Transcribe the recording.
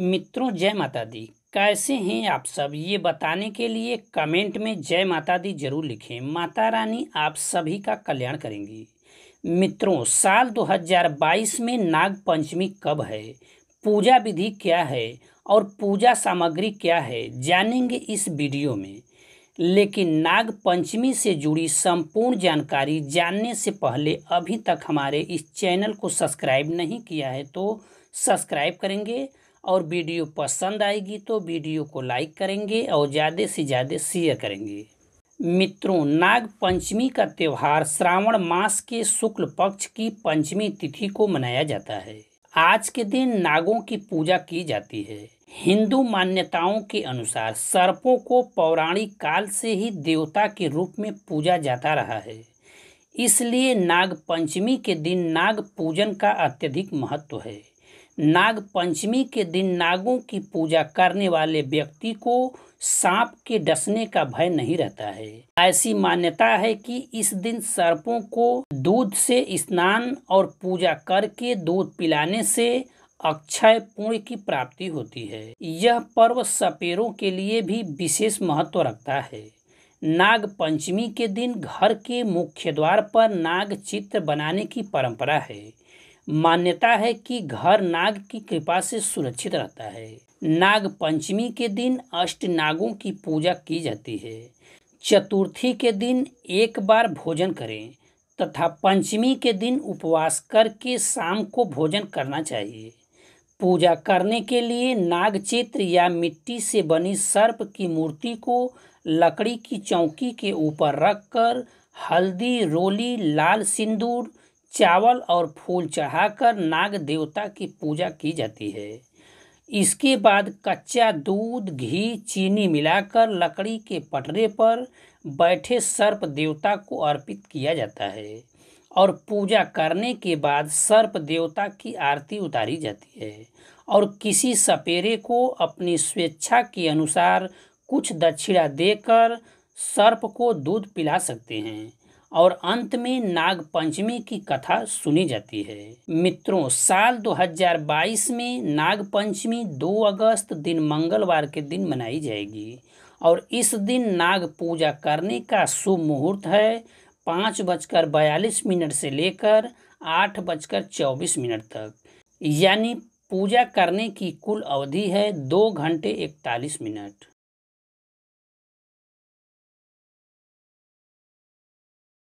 मित्रों जय माता दी कैसे हैं आप सब ये बताने के लिए कमेंट में जय माता दी जरूर लिखें माता रानी आप सभी का कल्याण करेंगी मित्रों साल 2022 में नाग पंचमी कब है पूजा विधि क्या है और पूजा सामग्री क्या है जानेंगे इस वीडियो में लेकिन नाग पंचमी से जुड़ी संपूर्ण जानकारी जानने से पहले अभी तक हमारे इस चैनल को सब्सक्राइब नहीं किया है तो सब्सक्राइब करेंगे और वीडियो पसंद आएगी तो वीडियो को लाइक करेंगे और ज़्यादा से ज़्यादा शेयर करेंगे मित्रों नाग पंचमी का त्यौहार श्रावण मास के शुक्ल पक्ष की पंचमी तिथि को मनाया जाता है आज के दिन नागों की पूजा की जाती है हिंदू मान्यताओं के अनुसार सर्पों को पौराणिक काल से ही देवता के रूप में पूजा जाता रहा है इसलिए नाग पंचमी के दिन नाग पूजन का अत्यधिक महत्व है नागपंचमी के दिन नागों की पूजा करने वाले व्यक्ति को सांप के डसने का भय नहीं रहता है ऐसी मान्यता है कि इस दिन सर्पों को दूध से स्नान और पूजा करके दूध पिलाने से अक्षय पुण्य की प्राप्ति होती है यह पर्व सपेरों के लिए भी विशेष महत्व रखता है नाग पंचमी के दिन घर के मुख्य द्वार पर नाग चित्र बनाने की परंपरा है मान्यता है कि घर नाग की कृपा से सुरक्षित रहता है नाग पंचमी के दिन अष्ट नागों की पूजा की जाती है चतुर्थी के दिन एक बार भोजन करें तथा पंचमी के दिन उपवास करके शाम को भोजन करना चाहिए पूजा करने के लिए नाग चित्र या मिट्टी से बनी सर्प की मूर्ति को लकड़ी की चौकी के ऊपर रखकर हल्दी रोली लाल सिंदूर चावल और फूल चढ़ाकर नाग देवता की पूजा की जाती है इसके बाद कच्चा दूध घी चीनी मिलाकर लकड़ी के पटरे पर बैठे सर्प देवता को अर्पित किया जाता है और पूजा करने के बाद सर्प देवता की आरती उतारी जाती है और किसी सपेरे को अपनी स्वेच्छा के अनुसार कुछ दक्षिणा देकर सर्प को दूध पिला सकते हैं और अंत में नाग पंचमी की कथा सुनी जाती है मित्रों साल 2022 में नाग पंचमी 2 अगस्त दिन मंगलवार के दिन मनाई जाएगी और इस दिन नाग पूजा करने का शुभ मुहूर्त है पाँच बजकर बयालीस मिनट से लेकर आठ बजकर चौबीस मिनट तक यानी पूजा करने की कुल अवधि है दो घंटे इकतालीस मिनट